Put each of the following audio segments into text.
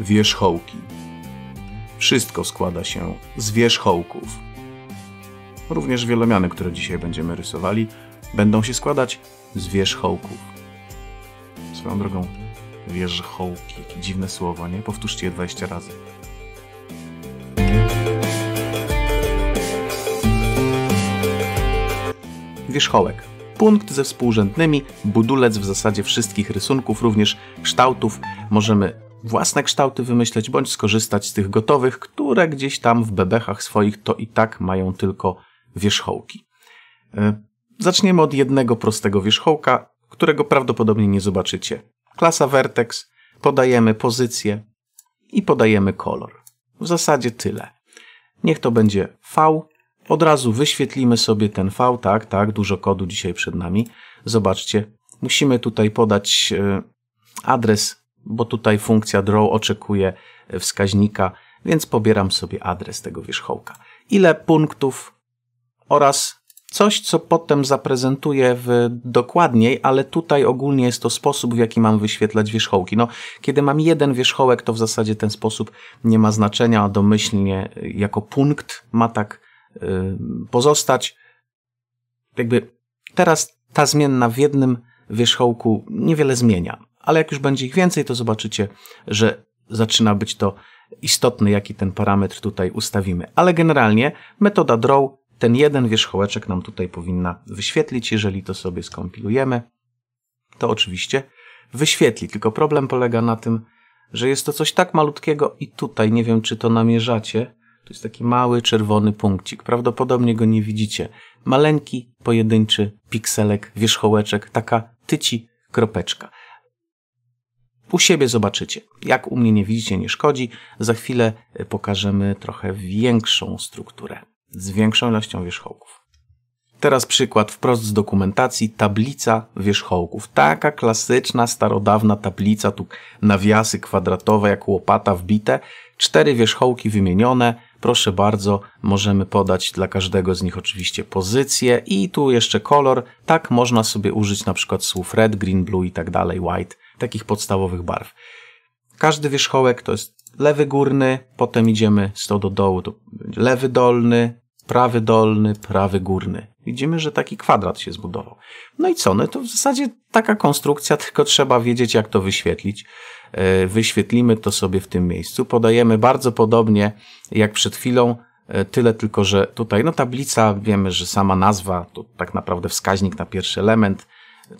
wierzchołki. Wszystko składa się z wierzchołków. Również wielomiany, które dzisiaj będziemy rysowali, będą się składać z wierzchołków. Swoją drogą, wierzchołki, jakie dziwne słowo, nie? Powtórzcie je 20 razy. Wierzchołek. Punkt ze współrzędnymi, budulec w zasadzie wszystkich rysunków, również kształtów. Możemy własne kształty wymyśleć bądź skorzystać z tych gotowych, które gdzieś tam w bebechach swoich to i tak mają tylko wierzchołki. E, zaczniemy od jednego prostego wierzchołka, którego prawdopodobnie nie zobaczycie. Klasa Vertex, podajemy pozycję i podajemy kolor. W zasadzie tyle. Niech to będzie V. Od razu wyświetlimy sobie ten V, tak, tak, dużo kodu dzisiaj przed nami. Zobaczcie, musimy tutaj podać e, adres bo tutaj funkcja draw oczekuje wskaźnika, więc pobieram sobie adres tego wierzchołka. Ile punktów oraz coś, co potem zaprezentuję w dokładniej, ale tutaj ogólnie jest to sposób, w jaki mam wyświetlać wierzchołki. No, kiedy mam jeden wierzchołek, to w zasadzie ten sposób nie ma znaczenia, a domyślnie jako punkt ma tak yy, pozostać. Jakby teraz ta zmienna w jednym wierzchołku niewiele zmienia ale jak już będzie ich więcej, to zobaczycie, że zaczyna być to istotne, jaki ten parametr tutaj ustawimy. Ale generalnie metoda draw ten jeden wierzchołeczek nam tutaj powinna wyświetlić. Jeżeli to sobie skompilujemy, to oczywiście wyświetli. Tylko problem polega na tym, że jest to coś tak malutkiego i tutaj, nie wiem czy to namierzacie, to jest taki mały czerwony punkcik. Prawdopodobnie go nie widzicie. Maleńki, pojedynczy pikselek, wierzchołeczek, taka tyci kropeczka. U siebie zobaczycie. Jak u mnie nie widzicie, nie szkodzi. Za chwilę e, pokażemy trochę większą strukturę z większą ilością wierzchołków. Teraz przykład wprost z dokumentacji. Tablica wierzchołków. Taka klasyczna, starodawna tablica. Tu nawiasy kwadratowe jak łopata wbite. Cztery wierzchołki wymienione. Proszę bardzo, możemy podać dla każdego z nich oczywiście pozycję i tu jeszcze kolor. Tak można sobie użyć na przykład słów red, green, blue i tak dalej, white takich podstawowych barw. Każdy wierzchołek to jest lewy górny, potem idziemy z to do dołu, to lewy dolny, prawy dolny, prawy górny. Widzimy, że taki kwadrat się zbudował. No i co? No to w zasadzie taka konstrukcja, tylko trzeba wiedzieć, jak to wyświetlić. E, wyświetlimy to sobie w tym miejscu. Podajemy bardzo podobnie jak przed chwilą, e, tyle tylko, że tutaj, no tablica, wiemy, że sama nazwa to tak naprawdę wskaźnik na pierwszy element,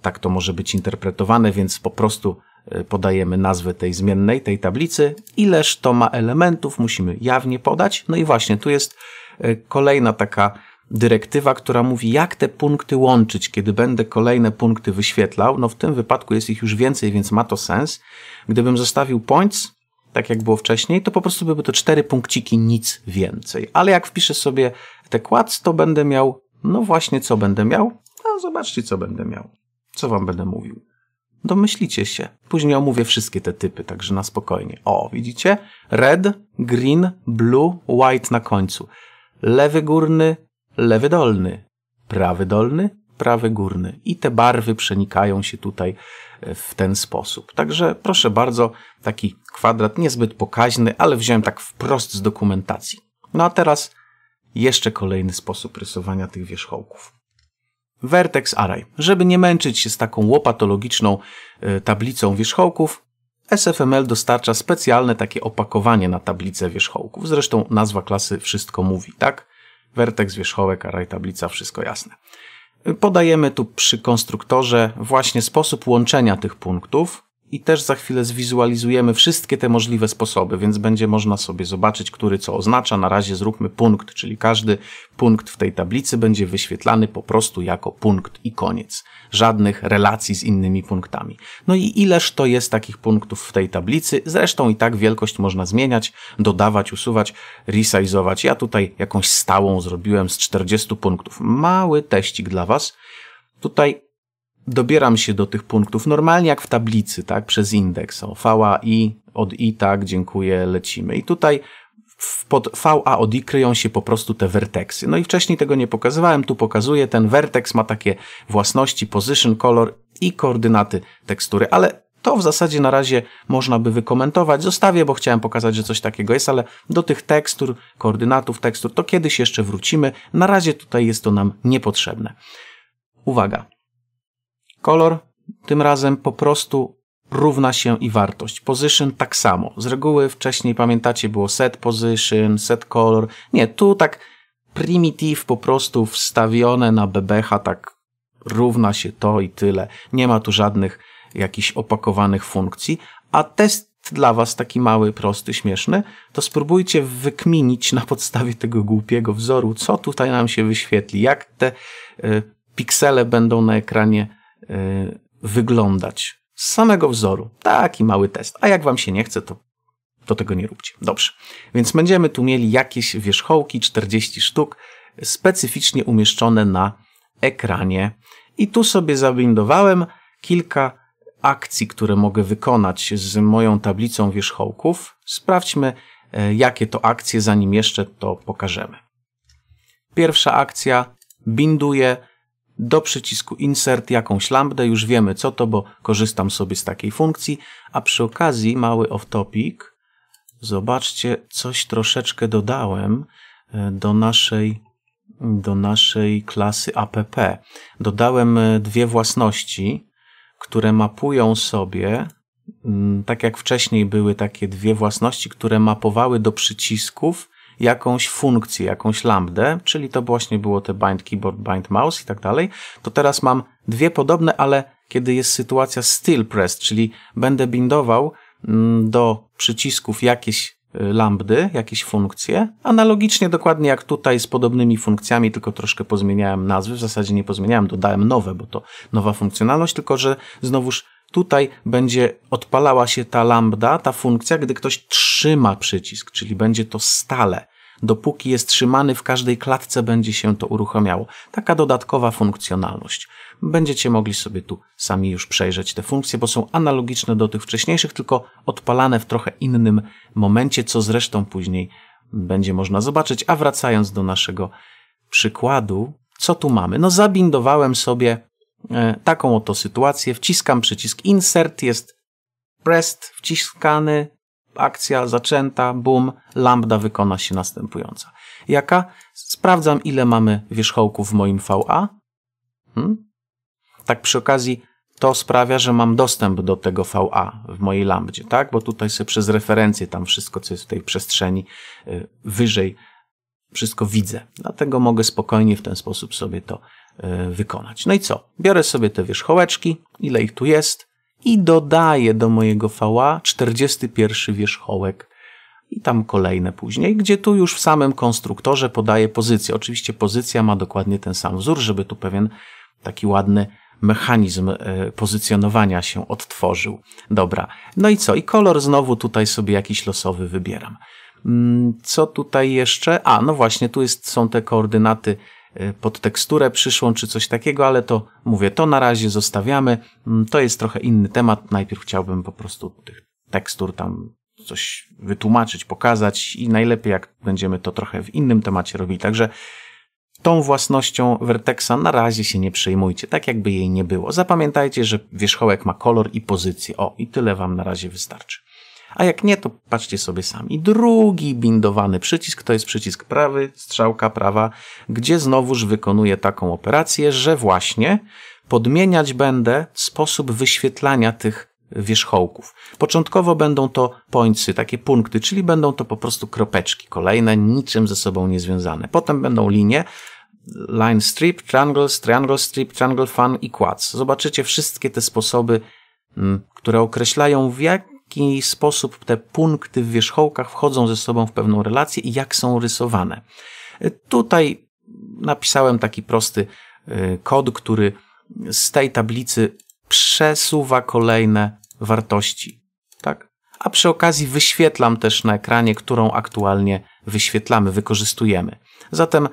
tak to może być interpretowane, więc po prostu e, podajemy nazwę tej zmiennej, tej tablicy, ileż to ma elementów, musimy jawnie podać. No i właśnie, tu jest e, kolejna taka dyrektywa, która mówi, jak te punkty łączyć, kiedy będę kolejne punkty wyświetlał. No w tym wypadku jest ich już więcej, więc ma to sens. Gdybym zostawił points, tak jak było wcześniej, to po prostu byłyby to cztery punkciki, nic więcej. Ale jak wpiszę sobie te quads, to będę miał, no właśnie co będę miał? No zobaczcie, co będę miał. Co wam będę mówił? Domyślicie się. Później omówię wszystkie te typy, także na spokojnie. O, widzicie? Red, green, blue, white na końcu. Lewy górny, lewy dolny. Prawy dolny, prawy górny. I te barwy przenikają się tutaj e, w ten sposób. Także proszę bardzo, taki kwadrat niezbyt pokaźny, ale wziąłem tak wprost z dokumentacji. No a teraz jeszcze kolejny sposób rysowania tych wierzchołków. Vertex Array. Żeby nie męczyć się z taką łopatologiczną e, tablicą wierzchołków, SFML dostarcza specjalne takie opakowanie na tablicę wierzchołków. Zresztą nazwa klasy wszystko mówi, tak? Vertex, wierzchołek, array, tablica, wszystko jasne. E, podajemy tu przy konstruktorze właśnie sposób łączenia tych punktów, i też za chwilę zwizualizujemy wszystkie te możliwe sposoby, więc będzie można sobie zobaczyć, który co oznacza. Na razie zróbmy punkt, czyli każdy punkt w tej tablicy będzie wyświetlany po prostu jako punkt i koniec. Żadnych relacji z innymi punktami. No i ileż to jest takich punktów w tej tablicy? Zresztą i tak wielkość można zmieniać, dodawać, usuwać, resizować. Ja tutaj jakąś stałą zrobiłem z 40 punktów. Mały teścik dla Was. Tutaj dobieram się do tych punktów normalnie jak w tablicy, tak, przez indeks. O, VA, I, od I, tak, dziękuję, lecimy. I tutaj pod VA od I kryją się po prostu te werteksy. No i wcześniej tego nie pokazywałem, tu pokazuję, ten werteks ma takie własności, position, color i koordynaty tekstury, ale to w zasadzie na razie można by wykomentować. Zostawię, bo chciałem pokazać, że coś takiego jest, ale do tych tekstur, koordynatów tekstur, to kiedyś jeszcze wrócimy. Na razie tutaj jest to nam niepotrzebne. Uwaga, Kolor tym razem po prostu równa się i wartość. Position tak samo. Z reguły wcześniej pamiętacie było set position, set color. Nie, tu tak primitive po prostu wstawione na bebecha tak równa się to i tyle. Nie ma tu żadnych jakichś opakowanych funkcji. A test dla was taki mały, prosty, śmieszny, to spróbujcie wykminić na podstawie tego głupiego wzoru, co tutaj nam się wyświetli, jak te y, piksele będą na ekranie Y, wyglądać. Z samego wzoru. Taki mały test. A jak wam się nie chce, to, to tego nie róbcie. Dobrze. Więc będziemy tu mieli jakieś wierzchołki, 40 sztuk, specyficznie umieszczone na ekranie. I tu sobie zabindowałem kilka akcji, które mogę wykonać z moją tablicą wierzchołków. Sprawdźmy, y, jakie to akcje, zanim jeszcze to pokażemy. Pierwsza akcja binduje do przycisku insert jakąś lambdę, już wiemy co to, bo korzystam sobie z takiej funkcji, a przy okazji mały off-topic, zobaczcie, coś troszeczkę dodałem e, do naszej, do naszej klasy app. Dodałem e, dwie własności, które mapują sobie, tak jak wcześniej były takie dwie własności, które mapowały do przycisków jakąś funkcję, jakąś lambdę, czyli to właśnie było te bind keyboard, bind mouse i tak dalej, to teraz mam dwie podobne, ale kiedy jest sytuacja still press, czyli będę bindował mm, do przycisków jakieś y, lambdy, jakieś funkcje. Analogicznie dokładnie jak tutaj z podobnymi funkcjami, tylko troszkę pozmieniałem nazwy, w zasadzie nie pozmieniałem, dodałem nowe, bo to nowa funkcjonalność, tylko że znowuż Tutaj będzie odpalała się ta lambda, ta funkcja, gdy ktoś trzyma przycisk, czyli będzie to stale. Dopóki jest trzymany, w każdej klatce będzie się to uruchamiało. Taka dodatkowa funkcjonalność. Będziecie mogli sobie tu sami już przejrzeć te funkcje, bo są analogiczne do tych wcześniejszych, tylko odpalane w trochę innym momencie, co zresztą później będzie można zobaczyć. A wracając do naszego przykładu, co tu mamy? No, zabindowałem sobie E, taką oto sytuację. Wciskam przycisk insert, jest pressed, wciskany, akcja zaczęta, boom, lambda wykona się następująca. Jaka? Sprawdzam ile mamy wierzchołków w moim VA. Hmm? Tak przy okazji to sprawia, że mam dostęp do tego VA w mojej lambdzie, tak? Bo tutaj sobie przez referencję tam wszystko, co jest w tej przestrzeni e, wyżej, wszystko widzę. Dlatego mogę spokojnie w ten sposób sobie to E, wykonać. No i co? Biorę sobie te wierzchołeczki, ile ich tu jest, i dodaję do mojego fała 41 wierzchołek i tam kolejne później, gdzie tu już w samym konstruktorze podaję pozycję. Oczywiście pozycja ma dokładnie ten sam wzór, żeby tu pewien taki ładny mechanizm e, pozycjonowania się odtworzył. Dobra, no i co? I kolor znowu tutaj sobie jakiś losowy wybieram. Mm, co tutaj jeszcze? A, no właśnie, tu jest, są te koordynaty Y, pod teksturę przyszłą czy coś takiego, ale to mówię, to na razie zostawiamy. Mm, to jest trochę inny temat. Najpierw chciałbym po prostu tych tekstur tam coś wytłumaczyć, pokazać i najlepiej jak będziemy to trochę w innym temacie robili. Także tą własnością Vertexa na razie się nie przejmujcie, tak jakby jej nie było. Zapamiętajcie, że wierzchołek ma kolor i pozycję. O, i tyle wam na razie wystarczy. A jak nie, to patrzcie sobie sami. Drugi bindowany przycisk to jest przycisk prawy, strzałka prawa, gdzie znowuż wykonuję taką operację, że właśnie podmieniać będę sposób wyświetlania tych wierzchołków. Początkowo będą to pońcy, takie punkty, czyli będą to po prostu kropeczki, kolejne niczym ze sobą niezwiązane. Potem będą linie, line strip, triangles, triangle strip, triangle fan i quads. Zobaczycie wszystkie te sposoby, mm, które określają w jak jaki sposób te punkty w wierzchołkach wchodzą ze sobą w pewną relację i jak są rysowane. E, tutaj napisałem taki prosty e, kod, który z tej tablicy przesuwa kolejne wartości. Tak? A przy okazji wyświetlam też na ekranie, którą aktualnie wyświetlamy, wykorzystujemy. Zatem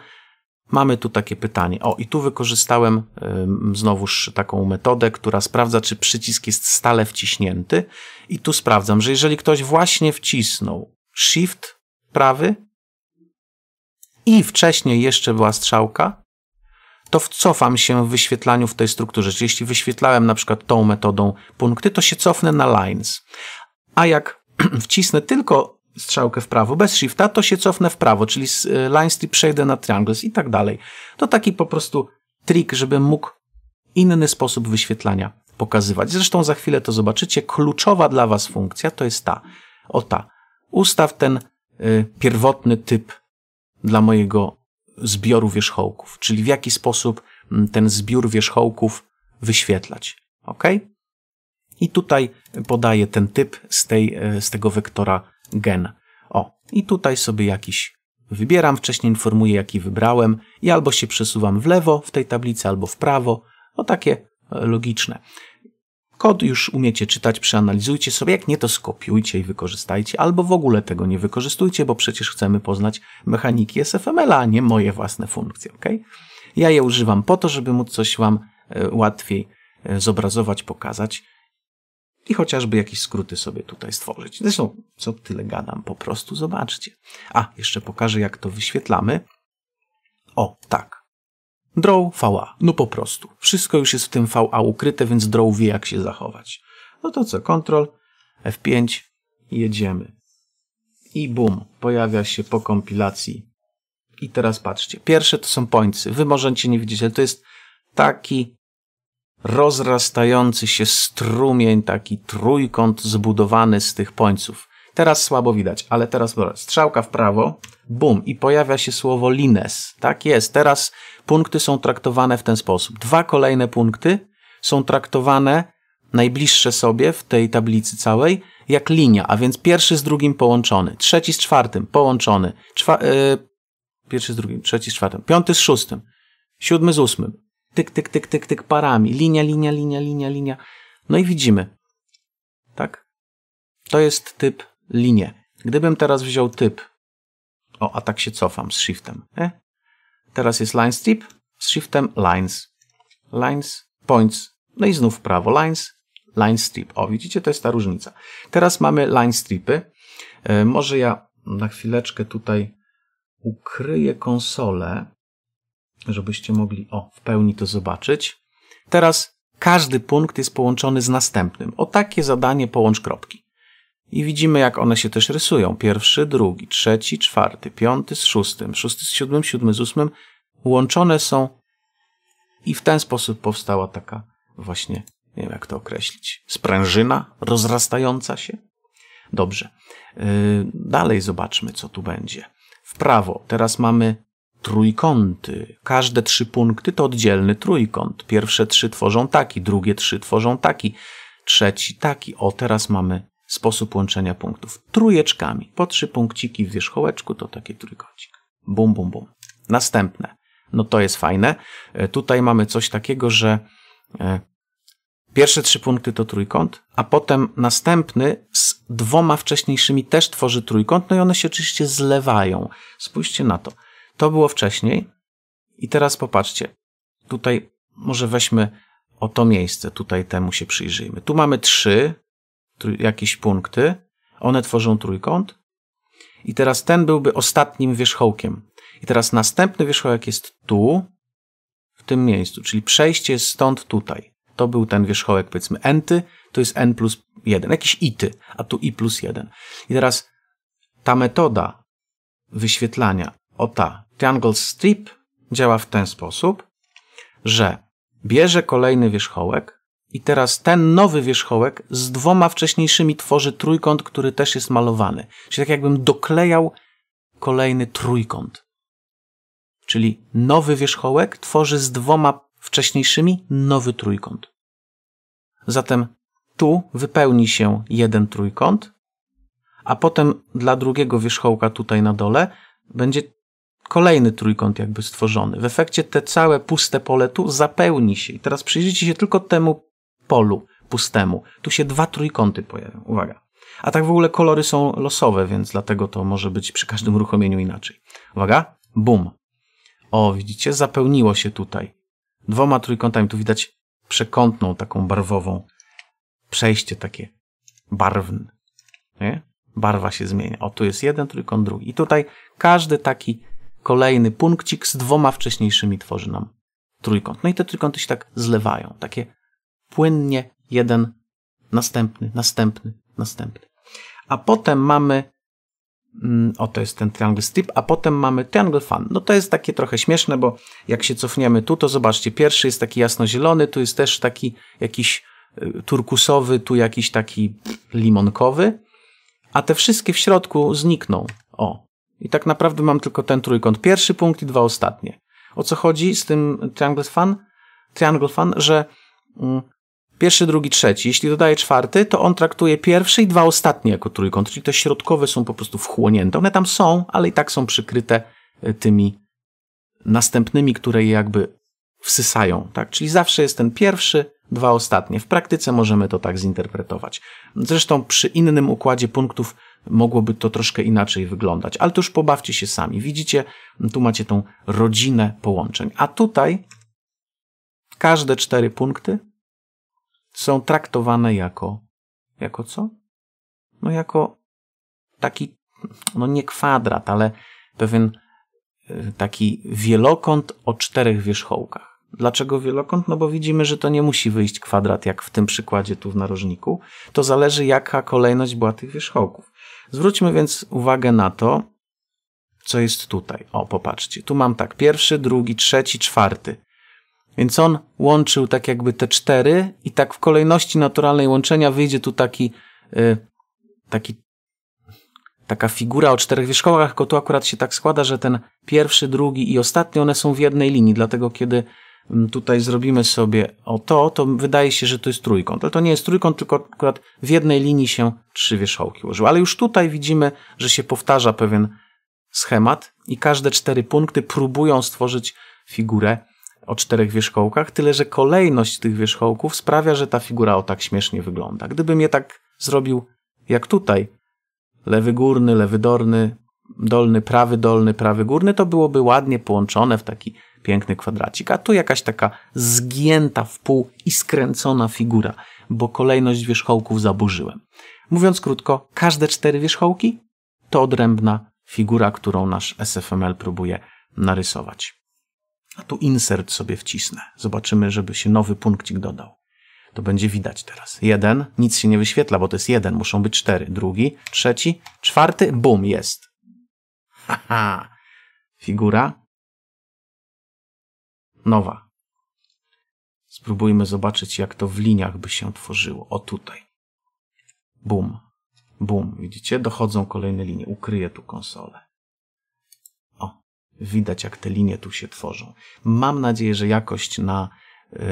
Mamy tu takie pytanie. O, i tu wykorzystałem znowuż taką metodę, która sprawdza, czy przycisk jest stale wciśnięty. I tu sprawdzam, że jeżeli ktoś właśnie wcisnął Shift prawy i wcześniej jeszcze była strzałka, to cofam się w wyświetlaniu w tej strukturze. Czyli jeśli wyświetlałem na przykład tą metodą punkty, to się cofnę na lines. A jak wcisnę tylko strzałkę w prawo, bez shifta, to się cofnę w prawo, czyli z y, line strip przejdę na triangles i tak dalej. To taki po prostu trik, żebym mógł inny sposób wyświetlania pokazywać. Zresztą za chwilę to zobaczycie. Kluczowa dla Was funkcja to jest ta. O ta. Ustaw ten y, pierwotny typ dla mojego zbioru wierzchołków, czyli w jaki sposób mm, ten zbiór wierzchołków wyświetlać. OK? I tutaj podaję ten typ z, tej, y, z tego wektora gen. O, i tutaj sobie jakiś wybieram, wcześniej informuję jaki wybrałem i albo się przesuwam w lewo w tej tablicy, albo w prawo. O takie e, logiczne. Kod już umiecie czytać, przeanalizujcie sobie. Jak nie, to skopiujcie i wykorzystajcie, albo w ogóle tego nie wykorzystujcie, bo przecież chcemy poznać mechaniki SFML, a nie moje własne funkcje. Ok? Ja je używam po to, żeby móc coś Wam e, łatwiej e, zobrazować, pokazać i chociażby jakieś skróty sobie tutaj stworzyć. Zresztą, co tyle gadam, po prostu zobaczcie. A, jeszcze pokażę, jak to wyświetlamy. O, tak. Draw VA. No po prostu. Wszystko już jest w tym VA ukryte, więc Draw wie, jak się zachować. No to co, Ctrl, F5, jedziemy. I bum, pojawia się po kompilacji. I teraz patrzcie. Pierwsze to są pońcy. Wy możecie nie widzieć, ale to jest taki rozrastający się strumień, taki trójkąt zbudowany z tych pońców. Teraz słabo widać, ale teraz strzałka w prawo, bum, i pojawia się słowo lines. Tak jest, teraz punkty są traktowane w ten sposób. Dwa kolejne punkty są traktowane najbliższe sobie w tej tablicy całej, jak linia, a więc pierwszy z drugim połączony, trzeci z czwartym połączony, Czwa yy, pierwszy z drugim, trzeci z czwartym, piąty z szóstym, siódmy z ósmym, tyk, tyk, tyk, tyk, tyk parami. Linia, linia, linia, linia, linia. No i widzimy. Tak? To jest typ linie. Gdybym teraz wziął typ. O, a tak się cofam z shiftem. E? Teraz jest line strip z shiftem lines. Lines, points. No i znów w prawo. Lines, line strip. O, widzicie, to jest ta różnica. Teraz mamy line stripy. E, może ja na chwileczkę tutaj ukryję konsolę żebyście mogli o, w pełni to zobaczyć. Teraz każdy punkt jest połączony z następnym. O takie zadanie połącz kropki. I widzimy, jak one się też rysują. Pierwszy, drugi, trzeci, czwarty, piąty z szóstym, szósty z siódmym, siódmy z ósmym. Łączone są i w ten sposób powstała taka właśnie, nie wiem jak to określić, sprężyna rozrastająca się. Dobrze. Yy, dalej zobaczmy, co tu będzie. W prawo teraz mamy trójkąty. Każde trzy punkty to oddzielny trójkąt. Pierwsze trzy tworzą taki, drugie trzy tworzą taki, trzeci taki. O, teraz mamy sposób łączenia punktów. Trójeczkami. Po trzy punkciki w wierzchołeczku to taki trójkącik. Bum, bum, bum. Następne. No to jest fajne. E, tutaj mamy coś takiego, że e, pierwsze trzy punkty to trójkąt, a potem następny z dwoma wcześniejszymi też tworzy trójkąt, no i one się oczywiście zlewają. Spójrzcie na to. To było wcześniej. I teraz popatrzcie. Tutaj może weźmy o to miejsce, tutaj temu się przyjrzyjmy. Tu mamy trzy jakieś punkty. One tworzą trójkąt. I teraz ten byłby ostatnim wierzchołkiem. I teraz następny wierzchołek jest tu, w tym miejscu, czyli przejście jest stąd tutaj. To był ten wierzchołek, powiedzmy, enty, to jest n plus 1, jakiś ity, a tu i plus 1. I teraz ta metoda wyświetlania, o ta, Triangle Strip działa w ten sposób, że bierze kolejny wierzchołek i teraz ten nowy wierzchołek z dwoma wcześniejszymi tworzy trójkąt, który też jest malowany. Czyli tak jakbym doklejał kolejny trójkąt. Czyli nowy wierzchołek tworzy z dwoma wcześniejszymi nowy trójkąt. Zatem tu wypełni się jeden trójkąt, a potem dla drugiego wierzchołka tutaj na dole będzie kolejny trójkąt jakby stworzony. W efekcie te całe puste pole tu zapełni się. I teraz przyjrzyjcie się tylko temu polu pustemu. Tu się dwa trójkąty pojawią. Uwaga. A tak w ogóle kolory są losowe, więc dlatego to może być przy każdym uruchomieniu inaczej. Uwaga. Bum. O, widzicie? Zapełniło się tutaj. Dwoma trójkątami. Tu widać przekątną, taką barwową. Przejście takie barwne. Nie? Barwa się zmienia. O, tu jest jeden trójkąt, drugi. I tutaj każdy taki kolejny punkcik z dwoma wcześniejszymi tworzy nam trójkąt. No i te trójkąty się tak zlewają, takie płynnie jeden, następny, następny, następny. A potem mamy, mm, o to jest ten triangle strip, a potem mamy triangle fan. No to jest takie trochę śmieszne, bo jak się cofniemy tu, to zobaczcie, pierwszy jest taki jasnozielony, tu jest też taki jakiś y, turkusowy, tu jakiś taki limonkowy, a te wszystkie w środku znikną. O, i tak naprawdę mam tylko ten trójkąt. Pierwszy punkt i dwa ostatnie. O co chodzi z tym Triangle Fan? Triangle Fan, że mm, pierwszy, drugi, trzeci. Jeśli dodaje czwarty, to on traktuje pierwszy i dwa ostatnie jako trójkąt, czyli te środkowe są po prostu wchłonięte. One tam są, ale i tak są przykryte e, tymi następnymi, które je jakby wsysają. Tak? Czyli zawsze jest ten pierwszy, dwa ostatnie. W praktyce możemy to tak zinterpretować. Zresztą przy innym układzie punktów mogłoby to troszkę inaczej wyglądać, ale to już pobawcie się sami. Widzicie, tu macie tą rodzinę połączeń. A tutaj każde cztery punkty są traktowane jako. jako co? No, jako taki, no nie kwadrat, ale pewien e, taki wielokąt o czterech wierzchołkach. Dlaczego wielokąt? No bo widzimy, że to nie musi wyjść kwadrat, jak w tym przykładzie tu w narożniku. To zależy, jaka kolejność była tych wierzchołków. Zwróćmy więc uwagę na to, co jest tutaj. O, popatrzcie. Tu mam tak, pierwszy, drugi, trzeci, czwarty. Więc on łączył tak jakby te cztery i tak w kolejności naturalnej łączenia wyjdzie tu taki, yy, taki taka figura o czterech wierzchołkach, tylko tu akurat się tak składa, że ten pierwszy, drugi i ostatni, one są w jednej linii, dlatego kiedy tutaj zrobimy sobie o to, to wydaje się, że to jest trójkąt. Ale to nie jest trójkąt, tylko akurat w jednej linii się trzy wierzchołki ułożyły. Ale już tutaj widzimy, że się powtarza pewien schemat i każde cztery punkty próbują stworzyć figurę o czterech wierzchołkach, tyle że kolejność tych wierzchołków sprawia, że ta figura o tak śmiesznie wygląda. Gdybym je tak zrobił jak tutaj, lewy górny, lewy dolny, dolny, prawy dolny, prawy górny, to byłoby ładnie połączone w taki piękny kwadracik, a tu jakaś taka zgięta w pół i skręcona figura, bo kolejność wierzchołków zaburzyłem. Mówiąc krótko, każde cztery wierzchołki to odrębna figura, którą nasz SFML próbuje narysować. A tu insert sobie wcisnę. Zobaczymy, żeby się nowy punkcik dodał. To będzie widać teraz. Jeden, nic się nie wyświetla, bo to jest jeden, muszą być cztery. Drugi, trzeci, czwarty, bum, jest. Haha. Figura nowa. Spróbujmy zobaczyć, jak to w liniach by się tworzyło. O tutaj. Bum. Bum. Widzicie? Dochodzą kolejne linie. Ukryję tu konsolę. O. Widać, jak te linie tu się tworzą. Mam nadzieję, że jakość na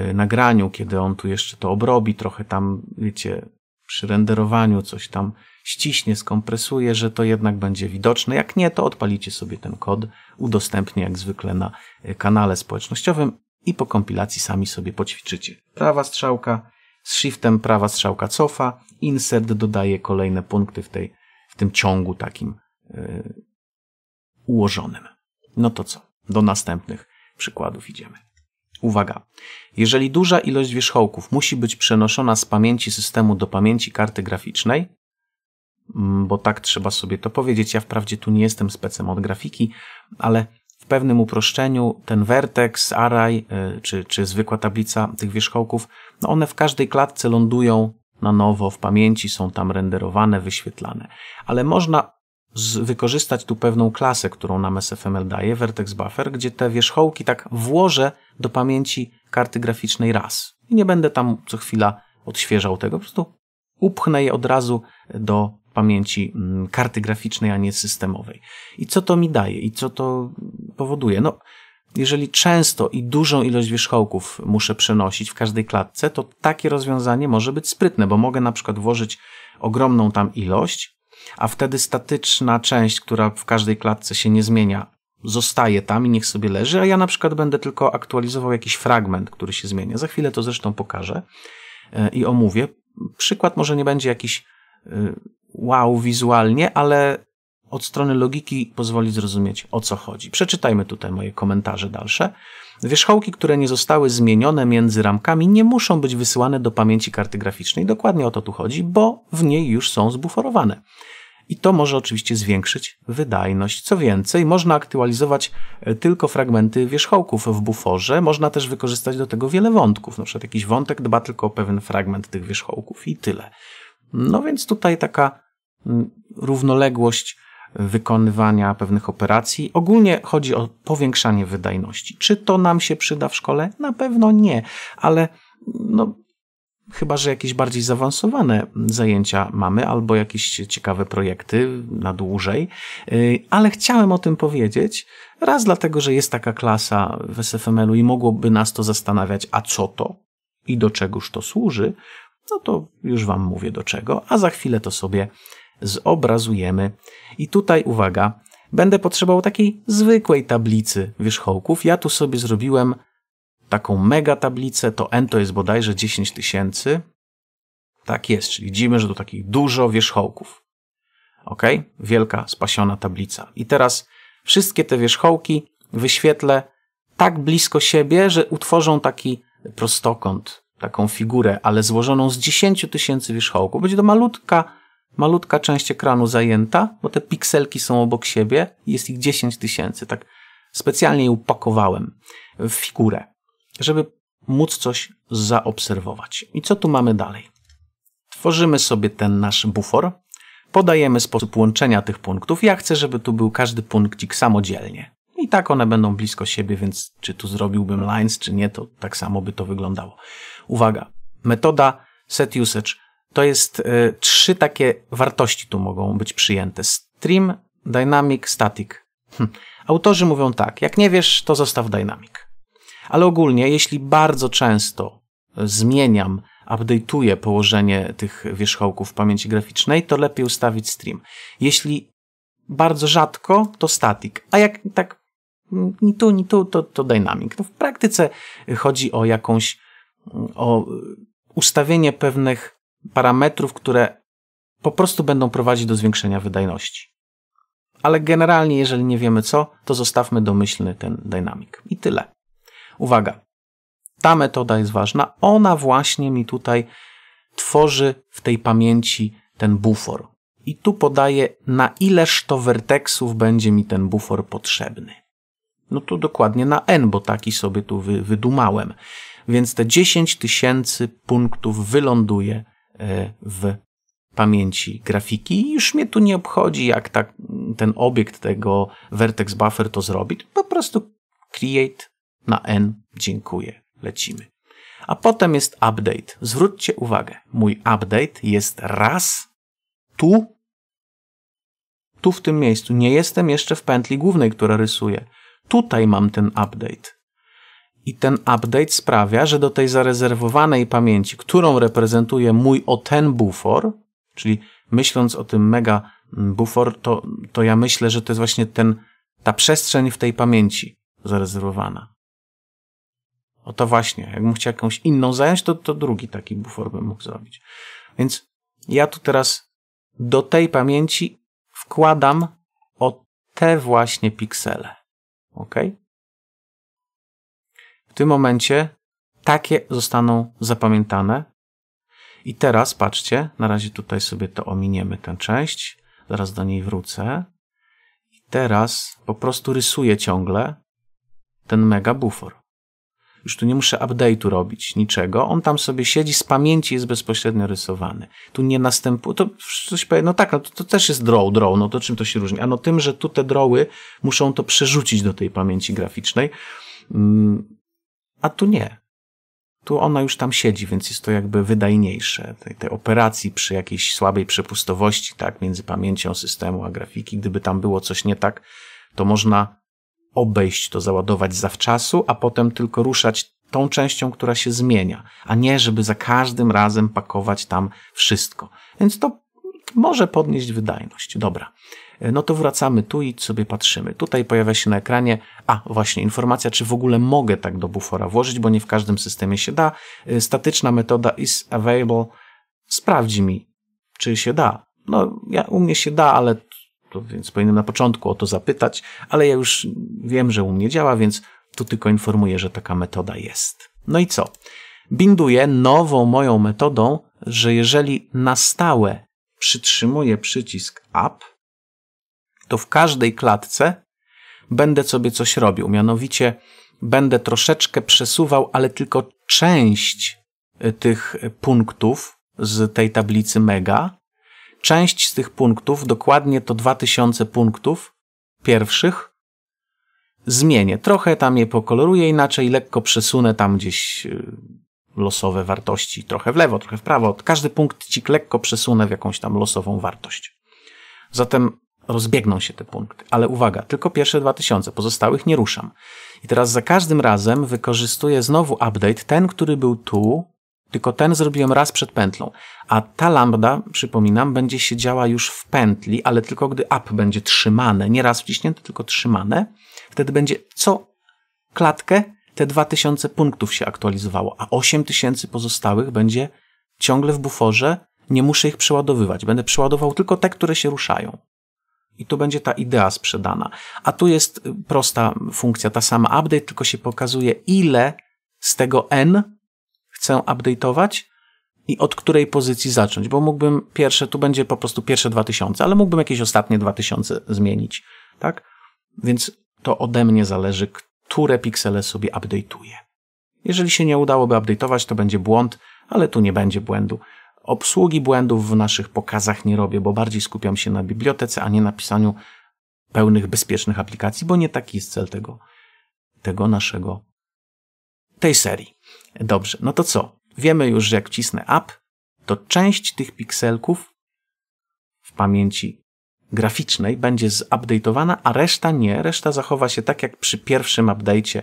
y, nagraniu, kiedy on tu jeszcze to obrobi, trochę tam, wiecie, przy renderowaniu coś tam ściśnie, skompresuje, że to jednak będzie widoczne. Jak nie, to odpalicie sobie ten kod, udostępnię jak zwykle na e, kanale społecznościowym i po kompilacji sami sobie poćwiczycie. Prawa strzałka z shiftem, prawa strzałka cofa, insert dodaje kolejne punkty w, tej, w tym ciągu takim yy, ułożonym. No to co? Do następnych przykładów idziemy. Uwaga! Jeżeli duża ilość wierzchołków musi być przenoszona z pamięci systemu do pamięci karty graficznej, Mm, bo tak trzeba sobie to powiedzieć. Ja wprawdzie tu nie jestem specem od grafiki, ale w pewnym uproszczeniu ten vertex, array czy, czy zwykła tablica tych wierzchołków, no one w każdej klatce lądują na nowo w pamięci, są tam renderowane, wyświetlane. Ale można wykorzystać tu pewną klasę, którą nam SFML daje, vertex buffer, gdzie te wierzchołki tak włożę do pamięci karty graficznej raz. I nie będę tam co chwila odświeżał tego, po prostu upchnę je od razu do pamięci mm, karty graficznej, a nie systemowej. I co to mi daje i co to powoduje? No, jeżeli często i dużą ilość wierzchołków muszę przenosić w każdej klatce, to takie rozwiązanie może być sprytne, bo mogę na przykład włożyć ogromną tam ilość, a wtedy statyczna część, która w każdej klatce się nie zmienia, zostaje tam i niech sobie leży, a ja na przykład będę tylko aktualizował jakiś fragment, który się zmienia. Za chwilę to zresztą pokażę e, i omówię. Przykład może nie będzie jakiś Y, wow wizualnie, ale od strony logiki pozwoli zrozumieć o co chodzi. Przeczytajmy tutaj moje komentarze dalsze. Wierzchołki, które nie zostały zmienione między ramkami, nie muszą być wysyłane do pamięci karty graficznej. Dokładnie o to tu chodzi, bo w niej już są zbuforowane. I to może oczywiście zwiększyć wydajność. Co więcej, można aktualizować e, tylko fragmenty wierzchołków w buforze. Można też wykorzystać do tego wiele wątków. Na przykład jakiś wątek dba tylko o pewien fragment tych wierzchołków i tyle. No więc tutaj taka mm, równoległość wykonywania pewnych operacji. Ogólnie chodzi o powiększanie wydajności. Czy to nam się przyda w szkole? Na pewno nie, ale no, chyba, że jakieś bardziej zaawansowane zajęcia mamy albo jakieś ciekawe projekty na dłużej, y, ale chciałem o tym powiedzieć. Raz dlatego, że jest taka klasa w SFML-u i mogłoby nas to zastanawiać, a co to? I do czegoż to służy, no to już Wam mówię do czego, a za chwilę to sobie zobrazujemy. I tutaj uwaga, będę potrzebował takiej zwykłej tablicy wierzchołków. Ja tu sobie zrobiłem taką mega tablicę, to n to jest bodajże 10 tysięcy. Tak jest, czyli widzimy, że to takich dużo wierzchołków. Ok? Wielka, spasiona tablica. I teraz wszystkie te wierzchołki wyświetlę tak blisko siebie, że utworzą taki prostokąt taką figurę, ale złożoną z 10 tysięcy wierzchołków. Będzie to malutka, malutka część ekranu zajęta, bo te pikselki są obok siebie i jest ich 10 tysięcy. Tak specjalnie je upakowałem w figurę, żeby móc coś zaobserwować. I co tu mamy dalej? Tworzymy sobie ten nasz bufor, podajemy sposób łączenia tych punktów. Ja chcę, żeby tu był każdy punkcik samodzielnie. I tak one będą blisko siebie, więc czy tu zrobiłbym lines, czy nie, to tak samo by to wyglądało. Uwaga, metoda set usage to jest y, trzy takie wartości tu mogą być przyjęte. Stream, dynamic, static. Hm. Autorzy mówią tak, jak nie wiesz, to zostaw dynamic. Ale ogólnie, jeśli bardzo często e, zmieniam, update'uję położenie tych wierzchołków w pamięci graficznej, to lepiej ustawić stream. Jeśli bardzo rzadko, to static. A jak tak ni tu, ni tu, to, to dynamic. No w praktyce chodzi o jakąś, o ustawienie pewnych parametrów, które po prostu będą prowadzić do zwiększenia wydajności. Ale generalnie, jeżeli nie wiemy co, to zostawmy domyślny ten dynamik. I tyle. Uwaga, ta metoda jest ważna. Ona właśnie mi tutaj tworzy w tej pamięci ten bufor. I tu podaje na ileż to werteksów będzie mi ten bufor potrzebny. No to dokładnie na n, bo taki sobie tu wy, wydumałem. Więc te 10 tysięcy punktów wyląduje e, w pamięci grafiki i już mnie tu nie obchodzi, jak ta, mm, ten obiekt tego vertex buffer to zrobić. Po prostu create na n, dziękuję, lecimy. A potem jest update. Zwróćcie uwagę, mój update jest raz tu, tu w tym miejscu. Nie jestem jeszcze w pętli głównej, która rysuje. Tutaj mam ten update. I ten update sprawia, że do tej zarezerwowanej pamięci, którą reprezentuje mój o ten bufor, czyli myśląc o tym mega mm, bufor, to, to ja myślę, że to jest właśnie ten, ta przestrzeń w tej pamięci zarezerwowana. O to właśnie, jakbym chciał jakąś inną zająć, to, to drugi taki bufor bym mógł zrobić. Więc ja tu teraz do tej pamięci wkładam o te właśnie piksele. Ok? W tym momencie takie zostaną zapamiętane. I teraz patrzcie, na razie tutaj sobie to ominiemy, tę część. Zaraz do niej wrócę. I teraz po prostu rysuję ciągle ten mega bufor. Już tu nie muszę update'u robić, niczego. On tam sobie siedzi, z pamięci jest bezpośrednio rysowany. Tu nie następuje, to coś powie, no tak, no to, to, też jest draw, draw, no to czym to się różni? Ano tym, że tu te droły muszą to przerzucić do tej pamięci graficznej, mm, a tu nie. Tu ona już tam siedzi, więc jest to jakby wydajniejsze. Te, te operacji przy jakiejś słabej przepustowości, tak, między pamięcią systemu a grafiki, gdyby tam było coś nie tak, to można obejść to, załadować zawczasu, a potem tylko ruszać tą częścią, która się zmienia, a nie żeby za każdym razem pakować tam wszystko. Więc to może podnieść wydajność. Dobra. E, no to wracamy tu i sobie patrzymy. Tutaj pojawia się na ekranie, a właśnie informacja, czy w ogóle mogę tak do bufora włożyć, bo nie w każdym systemie się da. E, statyczna metoda is available sprawdzi mi, czy się da. No, ja, u mnie się da, ale to, więc powinienem na początku o to zapytać, ale ja już wiem, że u mnie działa, więc tu tylko informuję, że taka metoda jest. No i co? Binduję nową moją metodą, że jeżeli na stałe przytrzymuję przycisk up, to w każdej klatce będę sobie coś robił. Mianowicie będę troszeczkę przesuwał, ale tylko część y, tych y, punktów z tej tablicy mega, Część z tych punktów, dokładnie to 2000 punktów pierwszych, zmienię. Trochę tam je pokoloruję inaczej, lekko przesunę tam gdzieś y, losowe wartości, trochę w lewo, trochę w prawo. Każdy punkt ci lekko przesunę w jakąś tam losową wartość. Zatem rozbiegną się te punkty. Ale uwaga, tylko pierwsze 2000, pozostałych nie ruszam. I teraz za każdym razem wykorzystuję znowu update, ten, który był tu, tylko ten zrobiłem raz przed pętlą. A ta lambda, przypominam, będzie się działała już w pętli, ale tylko gdy up będzie trzymane, nie raz wciśnięte, tylko trzymane, wtedy będzie co klatkę te 2000 punktów się aktualizowało, a 8000 pozostałych będzie ciągle w buforze, nie muszę ich przeładowywać. Będę przeładował tylko te, które się ruszają. I tu będzie ta idea sprzedana. A tu jest y, prosta funkcja, ta sama update, tylko się pokazuje, ile z tego n chcę update'ować i od której pozycji zacząć, bo mógłbym pierwsze, tu będzie po prostu pierwsze 2000, ale mógłbym jakieś ostatnie 2000 zmienić, tak? Więc to ode mnie zależy, które piksele sobie update'uję. Jeżeli się nie udałoby update'ować, to będzie błąd, ale tu nie będzie błędu. Obsługi błędów w naszych pokazach nie robię, bo bardziej skupiam się na bibliotece, a nie na pisaniu pełnych bezpiecznych aplikacji, bo nie taki jest cel tego, tego naszego tej serii. Dobrze, no to co? Wiemy już, że jak wcisnę up, to część tych pikselków w pamięci graficznej będzie zupdate'owana, a reszta nie. Reszta zachowa się tak jak przy pierwszym update'cie,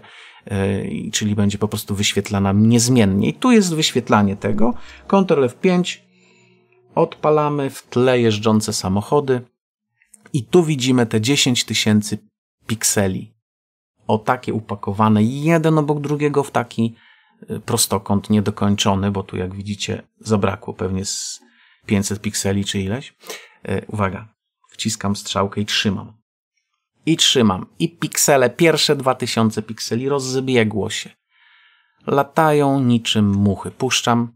yy, czyli będzie po prostu wyświetlana niezmiennie. I tu jest wyświetlanie tego. Ctrl F5, odpalamy w tle jeżdżące samochody i tu widzimy te 10 tysięcy pikseli o takie upakowane, jeden obok drugiego w taki y, prostokąt niedokończony, bo tu jak widzicie zabrakło pewnie z 500 pikseli czy ileś. E, uwaga, wciskam strzałkę i trzymam. I trzymam. I piksele, pierwsze 2000 pikseli rozbiegło się. Latają niczym muchy. Puszczam.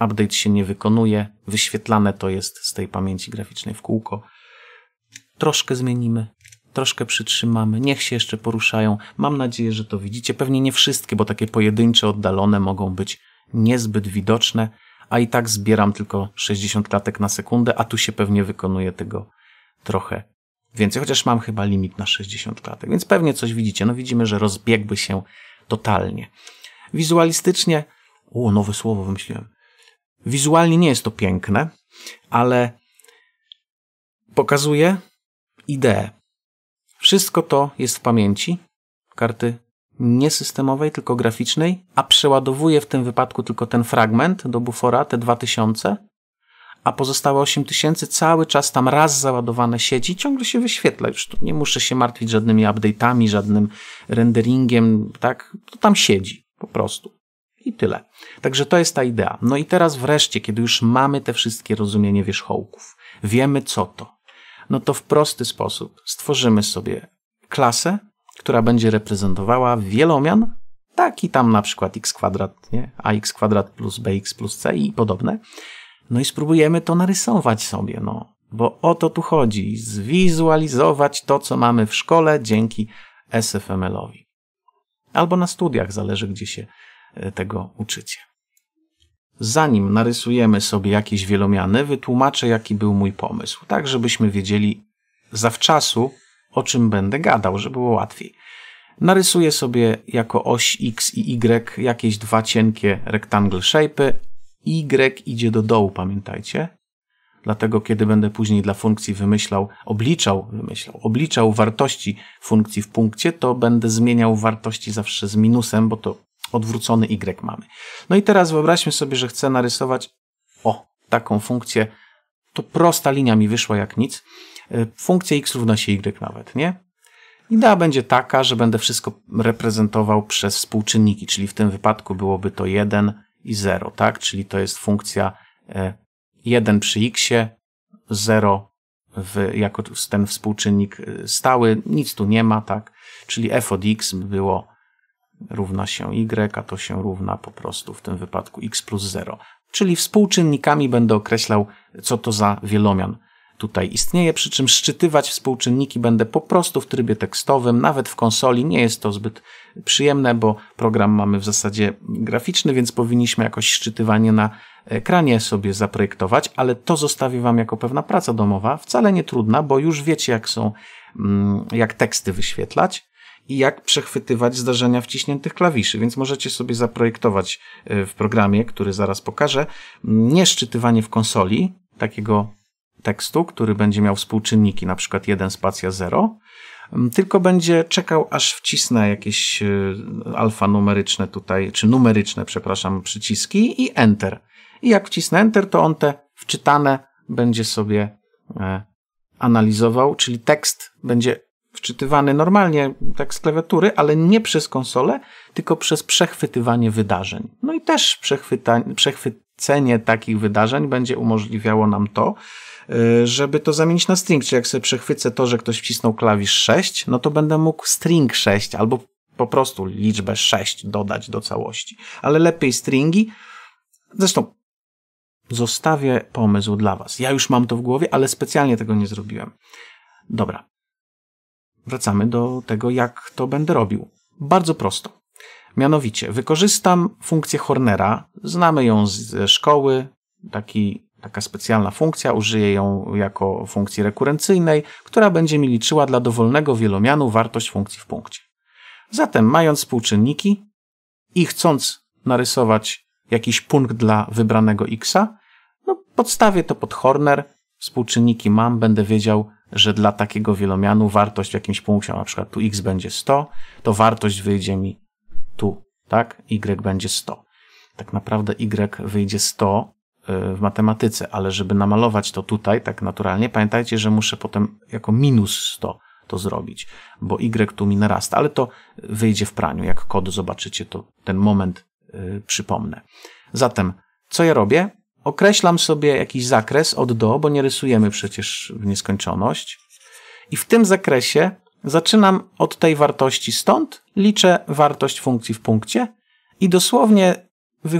Update się nie wykonuje. Wyświetlane to jest z tej pamięci graficznej w kółko. Troszkę zmienimy troszkę przytrzymamy, niech się jeszcze poruszają. Mam nadzieję, że to widzicie. Pewnie nie wszystkie, bo takie pojedyncze, oddalone mogą być niezbyt widoczne, a i tak zbieram tylko 60 klatek na sekundę, a tu się pewnie wykonuje tego trochę więcej, chociaż mam chyba limit na 60 klatek, więc pewnie coś widzicie. No widzimy, że rozbiegły się totalnie. Wizualistycznie, o, nowe słowo wymyśliłem. Wizualnie nie jest to piękne, ale pokazuje ideę. Wszystko to jest w pamięci karty niesystemowej, tylko graficznej, a przeładowuje w tym wypadku tylko ten fragment do bufora, te 2000, a pozostałe 8000 cały czas tam raz załadowane siedzi, ciągle się wyświetla. Już tu nie muszę się martwić żadnymi update'ami, żadnym renderingiem, tak? To tam siedzi po prostu. I tyle. Także to jest ta idea. No i teraz wreszcie, kiedy już mamy te wszystkie rozumienie wierzchołków, wiemy co to, no to w prosty sposób stworzymy sobie klasę, która będzie reprezentowała wielomian, taki tam na przykład x kwadrat, nie? ax kwadrat plus bx plus c i podobne. No i spróbujemy to narysować sobie, no. Bo o to tu chodzi. Zwizualizować to, co mamy w szkole dzięki SFML-owi. Albo na studiach, zależy gdzie się e, tego uczycie. Zanim narysujemy sobie jakieś wielomiany, wytłumaczę jaki był mój pomysł, tak żebyśmy wiedzieli zawczasu o czym będę gadał, żeby było łatwiej. Narysuję sobie jako oś X i Y jakieś dwa cienkie rectangle shape'y. Y idzie do dołu, pamiętajcie. Dlatego kiedy będę później dla funkcji wymyślał, obliczał, wymyślał, obliczał wartości funkcji w punkcie, to będę zmieniał wartości zawsze z minusem, bo to odwrócony y mamy. No i teraz wyobraźmy sobie, że chcę narysować o taką funkcję. To prosta linia mi wyszła jak nic. Y, funkcja x równa się y nawet, nie? Idea będzie taka, że będę wszystko reprezentował przez współczynniki, czyli w tym wypadku byłoby to 1 i 0, tak? Czyli to jest funkcja 1 e, przy x, 0 w, jako ten współczynnik y, stały, nic tu nie ma, tak? Czyli f od x było równa się y, a to się równa po prostu w tym wypadku x plus 0. Czyli współczynnikami będę określał, co to za wielomian tutaj istnieje, przy czym szczytywać współczynniki będę po prostu w trybie tekstowym, nawet w konsoli. Nie jest to zbyt przyjemne, bo program mamy w zasadzie graficzny, więc powinniśmy jakoś szczytywanie na ekranie sobie zaprojektować, ale to zostawię Wam jako pewna praca domowa, wcale nie trudna, bo już wiecie, jak są, mm, jak teksty wyświetlać i jak przechwytywać zdarzenia wciśniętych klawiszy, więc możecie sobie zaprojektować e, w programie, który zaraz pokażę, nieszczytywanie w konsoli takiego tekstu, który będzie miał współczynniki, na przykład 1 spacja 0, tylko będzie czekał, aż wcisnę jakieś e, alfanumeryczne tutaj, czy numeryczne, przepraszam, przyciski i Enter. I jak wcisnę Enter, to on te wczytane będzie sobie e, analizował, czyli tekst będzie wczytywany normalnie, tak z klawiatury, ale nie przez konsolę, tylko przez przechwytywanie wydarzeń. No i też przechwycenie takich wydarzeń będzie umożliwiało nam to, y, żeby to zamienić na string. Czyli jak sobie przechwycę to, że ktoś wcisnął klawisz 6, no to będę mógł string 6 albo po prostu liczbę 6 dodać do całości. Ale lepiej stringi. Zresztą zostawię pomysł dla Was. Ja już mam to w głowie, ale specjalnie tego nie zrobiłem. Dobra, wracamy do tego, jak to będę robił. Bardzo prosto. Mianowicie, wykorzystam funkcję Hornera, znamy ją ze szkoły, taki, taka specjalna funkcja, użyję ją jako funkcji rekurencyjnej, która będzie mi liczyła dla dowolnego wielomianu wartość funkcji w punkcie. Zatem, mając współczynniki i chcąc narysować jakiś punkt dla wybranego x, no podstawię to pod Horner, współczynniki mam, będę wiedział, że dla takiego wielomianu wartość w jakimś punkcie, na przykład tu x będzie 100, to wartość wyjdzie mi tu, tak? y będzie 100. Tak naprawdę y wyjdzie 100 y, w matematyce, ale żeby namalować to tutaj tak naturalnie, pamiętajcie, że muszę potem jako minus 100 to zrobić, bo y tu mi narasta, ale to wyjdzie w praniu. Jak kod zobaczycie, to ten moment yy, przypomnę. Zatem, co ja robię? Określam sobie jakiś zakres od do, bo nie rysujemy przecież w nieskończoność. I w tym zakresie zaczynam od tej wartości stąd, liczę wartość funkcji w punkcie i dosłownie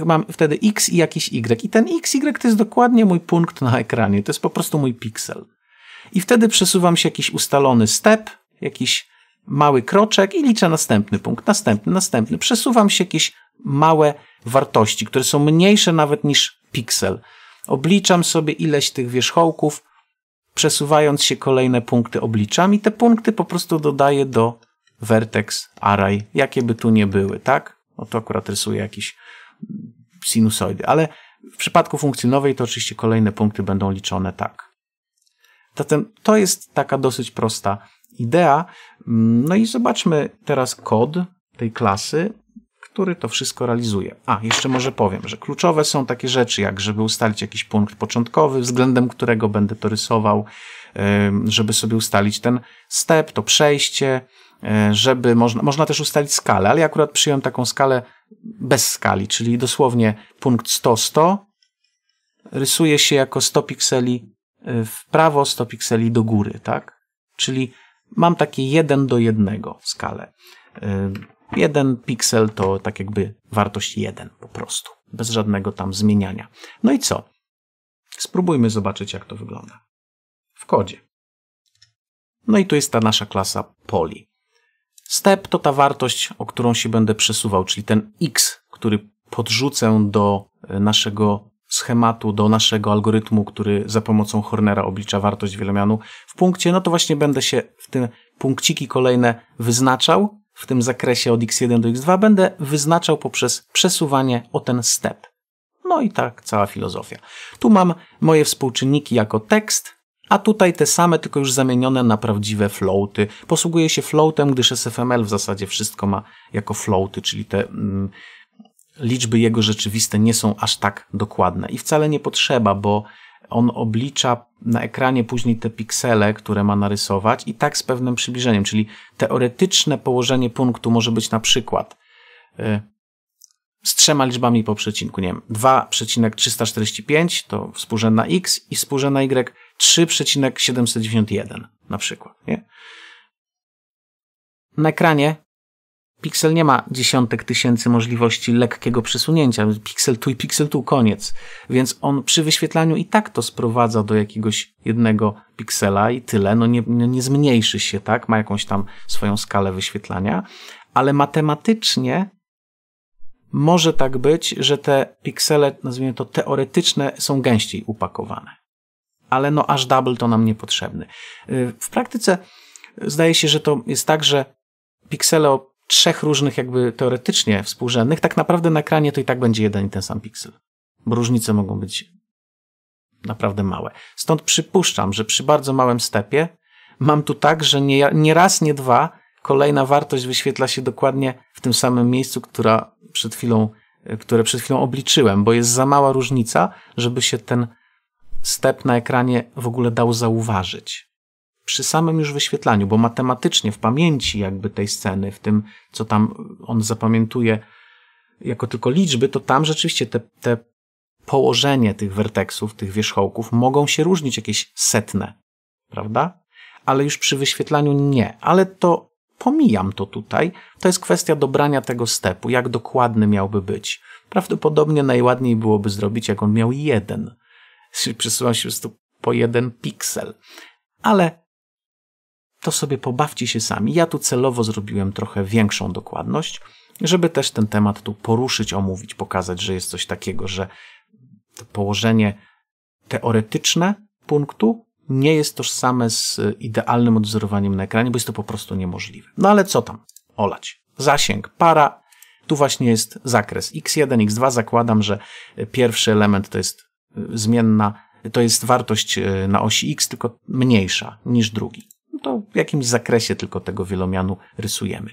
mam wtedy x i jakiś y. I ten x, y to jest dokładnie mój punkt na ekranie, to jest po prostu mój piksel. I wtedy przesuwam się jakiś ustalony step, jakiś mały kroczek i liczę następny punkt, następny, następny. Przesuwam się jakieś małe wartości, które są mniejsze nawet niż piksel. Obliczam sobie ileś tych wierzchołków, przesuwając się kolejne punkty obliczam i te punkty po prostu dodaję do vertex array, jakie by tu nie były, tak? No to akurat rysuję jakieś mm, sinusoidy, ale w przypadku funkcjonowej to oczywiście kolejne punkty będą liczone tak. Zatem to jest taka dosyć prosta idea. Mm, no i zobaczmy teraz kod tej klasy który to wszystko realizuje. A, jeszcze może powiem, że kluczowe są takie rzeczy, jak żeby ustalić jakiś punkt początkowy, względem którego będę to rysował, żeby sobie ustalić ten step, to przejście, e, żeby można, można też ustalić skalę, ale ja akurat przyjąłem taką skalę bez skali, czyli dosłownie punkt 100-100 rysuje się jako 100 pikseli e, w prawo, 100 pikseli do góry, tak? Czyli mam takie 1 do 1 skalę. E, Jeden piksel to tak jakby wartość 1 po prostu, bez żadnego tam zmieniania. No i co? Spróbujmy zobaczyć, jak to wygląda. W kodzie. No i tu jest ta nasza klasa poli. Step to ta wartość, o którą się będę przesuwał, czyli ten x, który podrzucę do e, naszego schematu, do naszego algorytmu, który za pomocą Hornera oblicza wartość wielomianu w punkcie, no to właśnie będę się w tym punkciki kolejne wyznaczał w tym zakresie od x1 do x2 będę wyznaczał poprzez przesuwanie o ten step. No i tak cała filozofia. Tu mam moje współczynniki jako tekst, a tutaj te same, tylko już zamienione na prawdziwe floaty. Posługuję się floatem, gdyż SFML w zasadzie wszystko ma jako floaty, czyli te mm, liczby jego rzeczywiste nie są aż tak dokładne. I wcale nie potrzeba, bo on oblicza na ekranie później te piksele, które ma narysować i tak z pewnym przybliżeniem, czyli teoretyczne położenie punktu może być na przykład y, z trzema liczbami po przecinku, nie wiem, 2,345 to współrzędna x i współrzędna y 3,791 na przykład, nie? Na ekranie Pixel nie ma dziesiątek tysięcy możliwości lekkiego przesunięcia. Pixel tu i pixel tu, koniec. Więc on przy wyświetlaniu i tak to sprowadza do jakiegoś jednego piksela i tyle. No nie, nie zmniejszy się, tak? Ma jakąś tam swoją skalę wyświetlania. Ale matematycznie może tak być, że te piksele, nazwijmy to teoretyczne, są gęściej upakowane. Ale no aż double to nam niepotrzebny. Y, w praktyce zdaje się, że to jest tak, że piksele o trzech różnych jakby teoretycznie współrzędnych, tak naprawdę na ekranie to i tak będzie jeden i ten sam piksel. Bo różnice mogą być naprawdę małe. Stąd przypuszczam, że przy bardzo małym stepie mam tu tak, że nie, nie raz, nie dwa kolejna wartość wyświetla się dokładnie w tym samym miejscu, która przed chwilą, które przed chwilą obliczyłem, bo jest za mała różnica, żeby się ten step na ekranie w ogóle dał zauważyć przy samym już wyświetlaniu, bo matematycznie w pamięci jakby tej sceny, w tym co tam on zapamiętuje jako tylko liczby, to tam rzeczywiście te, te położenie tych werteksów, tych wierzchołków mogą się różnić jakieś setne, prawda? Ale już przy wyświetlaniu nie. Ale to pomijam to tutaj. To jest kwestia dobrania tego stepu, jak dokładny miałby być. Prawdopodobnie najładniej byłoby zrobić, jak on miał jeden. Przesuwam się po po jeden piksel. Ale to sobie pobawcie się sami. Ja tu celowo zrobiłem trochę większą dokładność, żeby też ten temat tu poruszyć, omówić, pokazać, że jest coś takiego, że to położenie teoretyczne punktu nie jest tożsame z y, idealnym odwzorowaniem na ekranie, bo jest to po prostu niemożliwe. No ale co tam? Olać. Zasięg, para. Tu właśnie jest zakres x1, x2. Zakładam, że y, pierwszy element to jest y, zmienna, to jest wartość na osi x, tylko mniejsza niż drugi w jakimś zakresie tylko tego wielomianu rysujemy.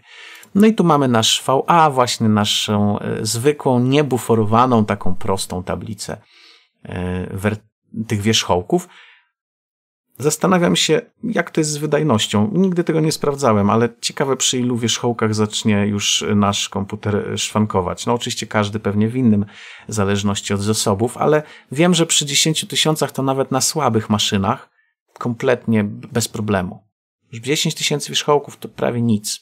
No i tu mamy nasz VA, właśnie naszą e, zwykłą, niebuforowaną, taką prostą tablicę e, tych wierzchołków. Zastanawiam się, jak to jest z wydajnością. Nigdy tego nie sprawdzałem, ale ciekawe przy ilu wierzchołkach zacznie już nasz komputer e, szwankować. No oczywiście każdy pewnie w innym w zależności od zasobów, ale wiem, że przy 10 tysiącach to nawet na słabych maszynach kompletnie bez problemu. 10 tysięcy wierzchołków to prawie nic.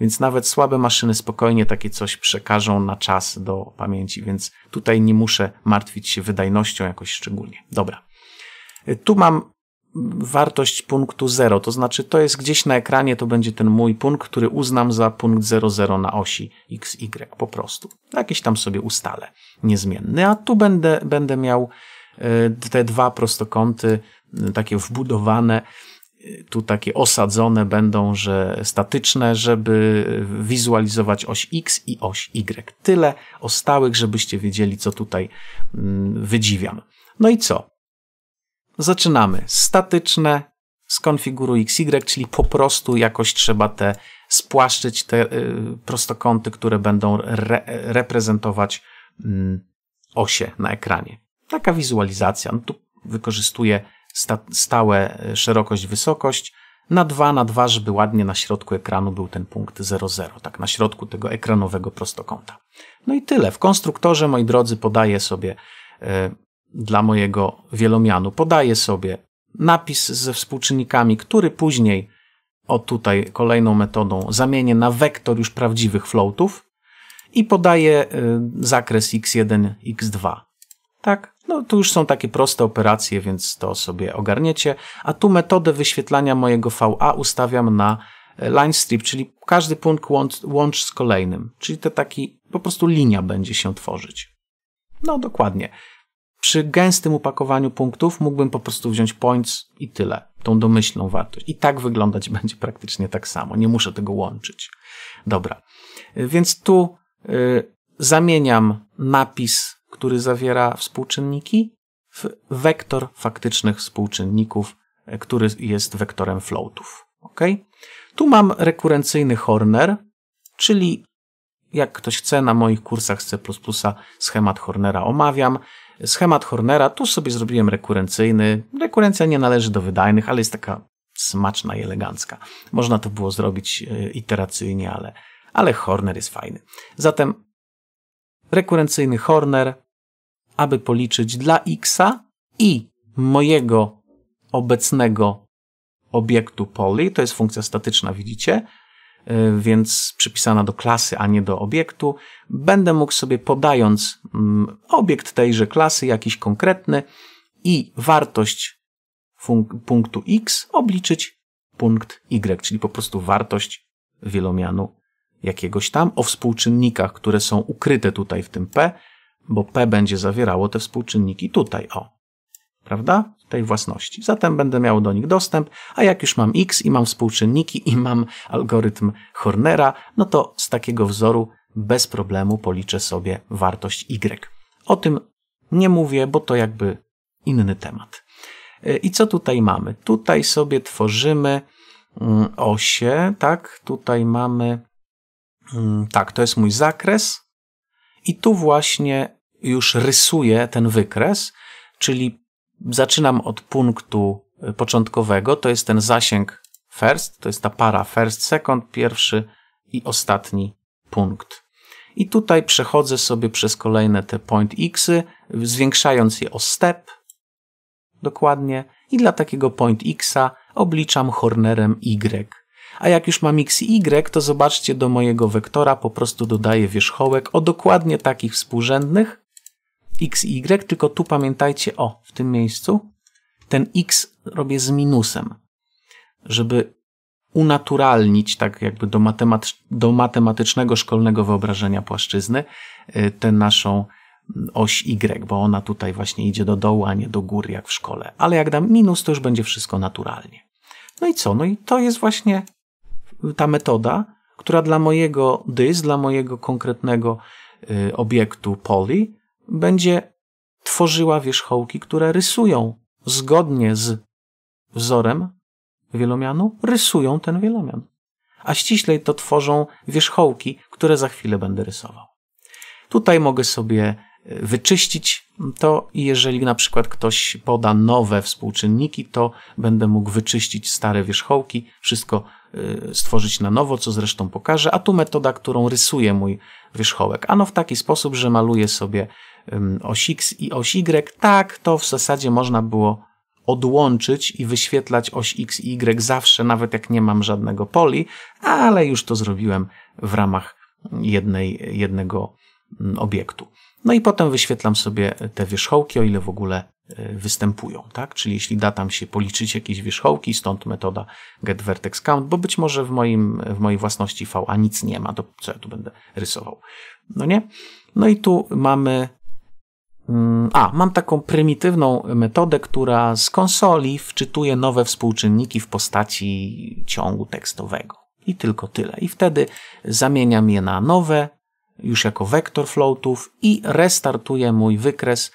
Więc nawet słabe maszyny spokojnie takie coś przekażą na czas do pamięci, więc tutaj nie muszę martwić się wydajnością jakoś szczególnie. Dobra. Y, tu mam wartość punktu 0, to znaczy to jest gdzieś na ekranie, to będzie ten mój punkt, który uznam za punkt 00 na osi x, y po prostu. Jakiś tam sobie ustalę niezmienny, a tu będę, będę miał y, te dwa prostokąty y, takie wbudowane tu takie osadzone będą, że statyczne, żeby wizualizować oś X i oś Y. Tyle o stałych, żebyście wiedzieli, co tutaj mm, wydziwiam. No i co? Zaczynamy. Statyczne, skonfiguruj XY, czyli po prostu jakoś trzeba te spłaszczyć, te y, prostokąty, które będą re reprezentować mm, osie na ekranie. Taka wizualizacja. No tu wykorzystuję sta stałe e, szerokość, wysokość, na 2 na 2, żeby ładnie na środku ekranu był ten punkt 00, tak na środku tego ekranowego prostokąta. No i tyle. W konstruktorze, moi drodzy, podaję sobie y, dla mojego wielomianu, podaję sobie napis ze współczynnikami, który później, o tutaj kolejną metodą, zamienię na wektor już prawdziwych floatów i podaję y, zakres x1, x2. Tak? No tu już są takie proste operacje, więc to sobie ogarniecie. A tu metodę wyświetlania mojego VA ustawiam na e, line strip, czyli każdy punkt łącz, łącz z kolejnym. Czyli to taki po prostu linia będzie się tworzyć. No dokładnie. Przy gęstym upakowaniu punktów mógłbym po prostu wziąć points i tyle, tą domyślną wartość. I tak wyglądać będzie praktycznie tak samo, nie muszę tego łączyć. Dobra, e, więc tu y, zamieniam napis który zawiera współczynniki w wektor faktycznych współczynników, e, który jest wektorem floatów. Ok? Tu mam rekurencyjny Horner, czyli jak ktoś chce, na moich kursach C++ schemat Hornera omawiam. Schemat Hornera, tu sobie zrobiłem rekurencyjny. Rekurencja nie należy do wydajnych, ale jest taka smaczna i elegancka. Można to było zrobić e, iteracyjnie, ale, ale Horner jest fajny. Zatem rekurencyjny Horner, aby policzyć dla x'a i mojego obecnego obiektu poly, to jest funkcja statyczna, widzicie, y, więc przypisana do klasy, a nie do obiektu, będę mógł sobie podając mm, obiekt tejże klasy, jakiś konkretny i wartość punktu x obliczyć punkt y, czyli po prostu wartość wielomianu jakiegoś tam, o współczynnikach, które są ukryte tutaj w tym P, bo P będzie zawierało te współczynniki tutaj, o. Prawda? Tej własności. Zatem będę miał do nich dostęp, a jak już mam X i mam współczynniki i mam algorytm Hornera, no to z takiego wzoru bez problemu policzę sobie wartość Y. O tym nie mówię, bo to jakby inny temat. E, I co tutaj mamy? Tutaj sobie tworzymy mm, osie, tak? Tutaj mamy Mm, tak, to jest mój zakres. I tu właśnie już rysuję ten wykres, czyli zaczynam od punktu y, początkowego, to jest ten zasięg first, to jest ta para first, second, pierwszy i ostatni punkt. I tutaj przechodzę sobie przez kolejne te point xy, zwiększając je o step, dokładnie, i dla takiego point xa obliczam hornerem y a jak już mam x i y, to zobaczcie do mojego wektora po prostu dodaję wierzchołek o dokładnie takich współrzędnych x i y, tylko tu pamiętajcie o w tym miejscu ten x robię z minusem, żeby unaturalnić, tak jakby do, matemat do matematycznego szkolnego wyobrażenia płaszczyzny, y, tę naszą oś Y, bo ona tutaj właśnie idzie do dołu, a nie do góry jak w szkole. Ale jak dam minus, to już będzie wszystko naturalnie. No i co? No i to jest właśnie ta metoda, która dla mojego dys, dla mojego konkretnego y, obiektu poli, będzie tworzyła wierzchołki, które rysują zgodnie z wzorem wielomianu, rysują ten wielomian. A ściślej to tworzą wierzchołki, które za chwilę będę rysował. Tutaj mogę sobie y, wyczyścić to i jeżeli na przykład ktoś poda nowe współczynniki, to będę mógł wyczyścić stare wierzchołki, wszystko Y, stworzyć na nowo, co zresztą pokażę, a tu metoda, którą rysuje mój wierzchołek. Ano w taki sposób, że maluję sobie oś X i oś Y. Tak, to w zasadzie można było odłączyć i wyświetlać oś X i Y zawsze, nawet jak nie mam żadnego poli, ale już to zrobiłem w ramach jednej, jednego mm, obiektu. No i potem wyświetlam sobie te wierzchołki, o ile w ogóle e, występują, tak? Czyli jeśli da tam się policzyć jakieś wierzchołki, stąd metoda getVertexCount, bo być może w, moim, w mojej własności VA nic nie ma, to co ja tu będę rysował? No nie? No i tu mamy mm, a, mam taką prymitywną metodę, która z konsoli wczytuje nowe współczynniki w postaci ciągu tekstowego. I tylko tyle. I wtedy zamieniam je na nowe już jako wektor floatów i restartuję mój wykres,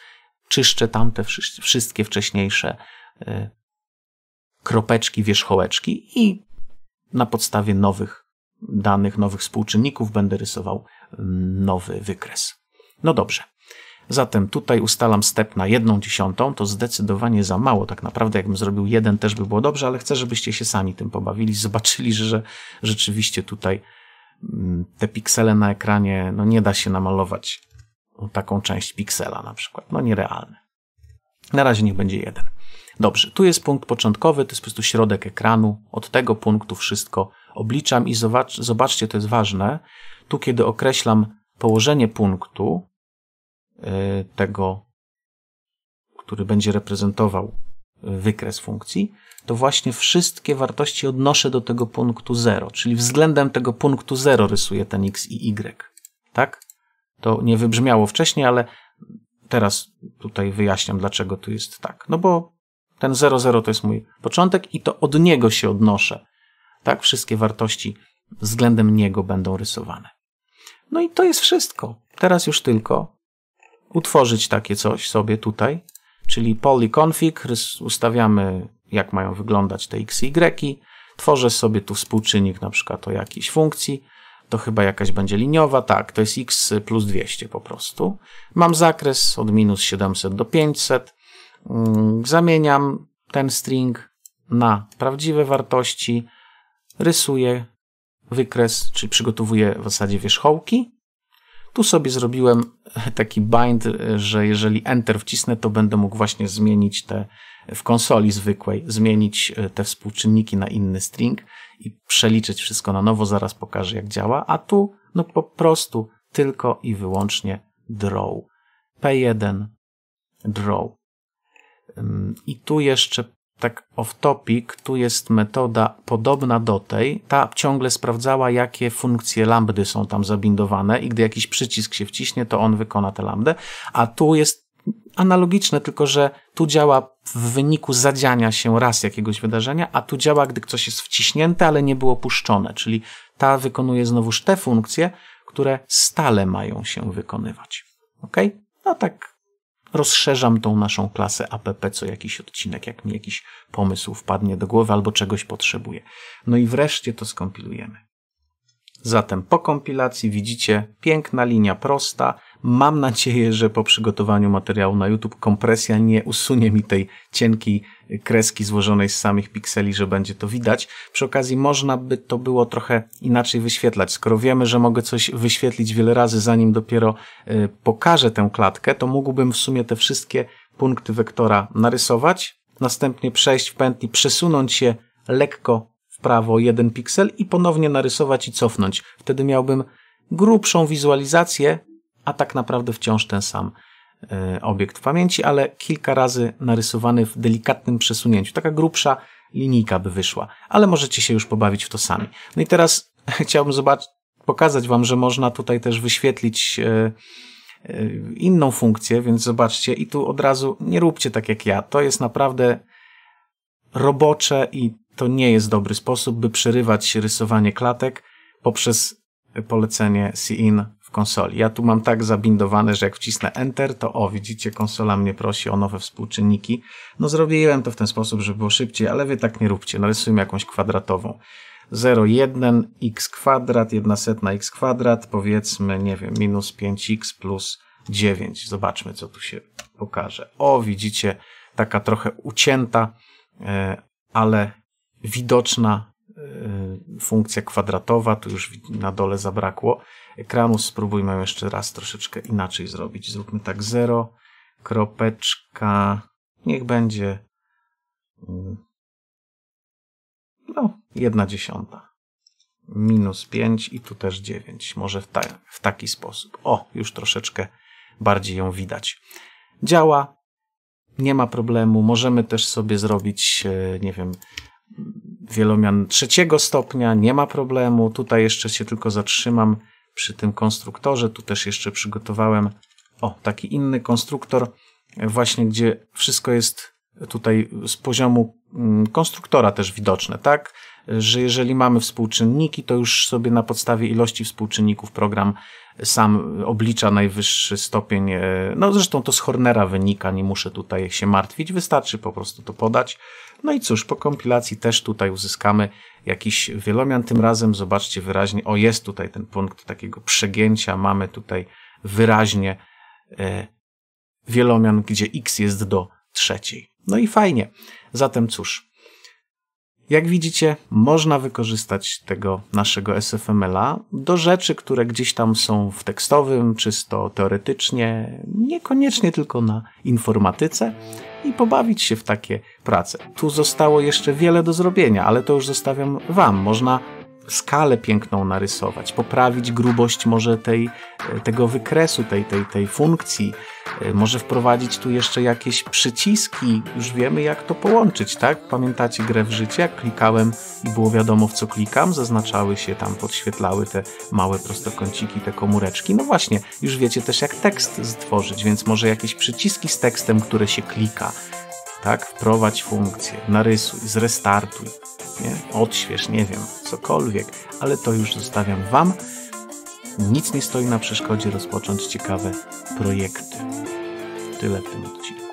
czyszczę tamte wszystkie wcześniejsze y, kropeczki, wierzchołeczki i na podstawie nowych danych, nowych współczynników będę rysował mm, nowy wykres. No dobrze. Zatem tutaj ustalam step na jedną dziesiątą, to zdecydowanie za mało. Tak naprawdę jakbym zrobił jeden też by było dobrze, ale chcę, żebyście się sami tym pobawili, zobaczyli, że rzeczywiście tutaj Mm, te piksele na ekranie, no nie da się namalować taką część piksela na przykład. No nierealne. Na razie niech będzie jeden. Dobrze, tu jest punkt początkowy, to jest po prostu środek ekranu. Od tego punktu wszystko obliczam i zobacz, zobaczcie, to jest ważne. Tu, kiedy określam położenie punktu, y, tego, który będzie reprezentował wykres funkcji, to właśnie wszystkie wartości odnoszę do tego punktu 0, czyli względem tego punktu 0 rysuję ten x i y. Tak? To nie wybrzmiało wcześniej, ale teraz tutaj wyjaśniam, dlaczego tu jest tak. No bo ten 00 to jest mój początek i to od niego się odnoszę. Tak? Wszystkie wartości względem niego będą rysowane. No i to jest wszystko. Teraz już tylko utworzyć takie coś sobie tutaj, czyli polyconfig, ustawiamy jak mają wyglądać te x, y i y, tworzę sobie tu współczynnik na przykład o jakiejś funkcji, to chyba jakaś będzie liniowa, tak, to jest x plus 200 po prostu. Mam zakres od minus 700 do 500, mm, zamieniam ten string na prawdziwe wartości, rysuję wykres, czy przygotowuję w zasadzie wierzchołki tu sobie zrobiłem taki bind, że jeżeli Enter wcisnę, to będę mógł właśnie zmienić te w konsoli zwykłej, zmienić e, te współczynniki na inny string i przeliczyć wszystko na nowo. Zaraz pokażę, jak działa. A tu, no po prostu tylko i wyłącznie draw. P1, draw. I tu jeszcze tak off topic, tu jest metoda podobna do tej. Ta ciągle sprawdzała, jakie funkcje lambdy są tam zabindowane i gdy jakiś przycisk się wciśnie, to on wykona tę lambdę, a tu jest analogiczne, tylko że tu działa w wyniku zadziania się raz jakiegoś wydarzenia, a tu działa, gdy coś jest wciśnięte, ale nie było puszczone, czyli ta wykonuje znowuż te funkcje, które stale mają się wykonywać. Ok? No tak rozszerzam tą naszą klasę app co jakiś odcinek, jak mi jakiś pomysł wpadnie do głowy albo czegoś potrzebuję. No i wreszcie to skompilujemy. Zatem po kompilacji widzicie piękna linia prosta. Mam nadzieję, że po przygotowaniu materiału na YouTube kompresja nie usunie mi tej cienkiej kreski złożonej z samych pikseli, że będzie to widać. Przy okazji można by to było trochę inaczej wyświetlać. Skoro wiemy, że mogę coś wyświetlić wiele razy, zanim dopiero y, pokażę tę klatkę, to mógłbym w sumie te wszystkie punkty wektora narysować, następnie przejść w pętli, przesunąć się lekko w prawo jeden piksel i ponownie narysować i cofnąć. Wtedy miałbym grubszą wizualizację, a tak naprawdę wciąż ten sam E, obiekt w pamięci, ale kilka razy narysowany w delikatnym przesunięciu. Taka grubsza linijka by wyszła, ale możecie się już pobawić w to sami. No i teraz chciałbym zobaczyć, pokazać Wam, że można tutaj też wyświetlić e, e, inną funkcję, więc zobaczcie i tu od razu nie róbcie tak jak ja. To jest naprawdę robocze i to nie jest dobry sposób, by przerywać rysowanie klatek poprzez polecenie see in konsoli. Ja tu mam tak zabindowane, że jak wcisnę Enter, to o, widzicie, konsola mnie prosi o nowe współczynniki. No zrobiłem to w ten sposób, żeby było szybciej, ale wy tak nie róbcie. Narysujmy jakąś kwadratową. 0,1 x kwadrat, 1 setna x kwadrat, powiedzmy, nie wiem, minus 5x plus 9. Zobaczmy, co tu się pokaże. O, widzicie, taka trochę ucięta, e, ale widoczna Y, funkcja kwadratowa, tu już na dole zabrakło. ekranu spróbujmy jeszcze raz troszeczkę inaczej zrobić. Zróbmy tak 0, kropeczka, niech będzie mm, no, 1 dziesiąta. Minus 5 i tu też 9. Może w, ta, w taki sposób. O, już troszeczkę bardziej ją widać. Działa, nie ma problemu. Możemy też sobie zrobić, e, nie wiem, wielomian trzeciego stopnia, nie ma problemu. Tutaj jeszcze się tylko zatrzymam przy tym konstruktorze. Tu też jeszcze przygotowałem o taki inny konstruktor, właśnie gdzie wszystko jest tutaj z poziomu mm, konstruktora też widoczne, tak? Że jeżeli mamy współczynniki, to już sobie na podstawie ilości współczynników program sam oblicza najwyższy stopień. E, no zresztą to z Hornera wynika, nie muszę tutaj się martwić, wystarczy po prostu to podać. No i cóż, po kompilacji też tutaj uzyskamy jakiś wielomian. Tym razem zobaczcie wyraźnie, o jest tutaj ten punkt takiego przegięcia. Mamy tutaj wyraźnie e, wielomian, gdzie x jest do trzeciej. No i fajnie. Zatem cóż, jak widzicie, można wykorzystać tego naszego SFML-a do rzeczy, które gdzieś tam są w tekstowym, czysto teoretycznie, niekoniecznie tylko na informatyce i pobawić się w takie prace. Tu zostało jeszcze wiele do zrobienia, ale to już zostawiam Wam. Można skalę piękną narysować, poprawić grubość może tej, e, tego wykresu, tej, tej, tej funkcji, e, może wprowadzić tu jeszcze jakieś przyciski, już wiemy jak to połączyć, tak? Pamiętacie grę w życie, jak klikałem i było wiadomo w co klikam, zaznaczały się tam, podświetlały te małe prostokąciki, te komóreczki, no właśnie, już wiecie też jak tekst stworzyć, więc może jakieś przyciski z tekstem, które się klika, tak? Wprowadź funkcję, narysuj, zrestartuj, nie? odśwież, nie wiem, cokolwiek, ale to już zostawiam Wam. Nic nie stoi na przeszkodzie rozpocząć ciekawe projekty. Tyle w tym odcinku.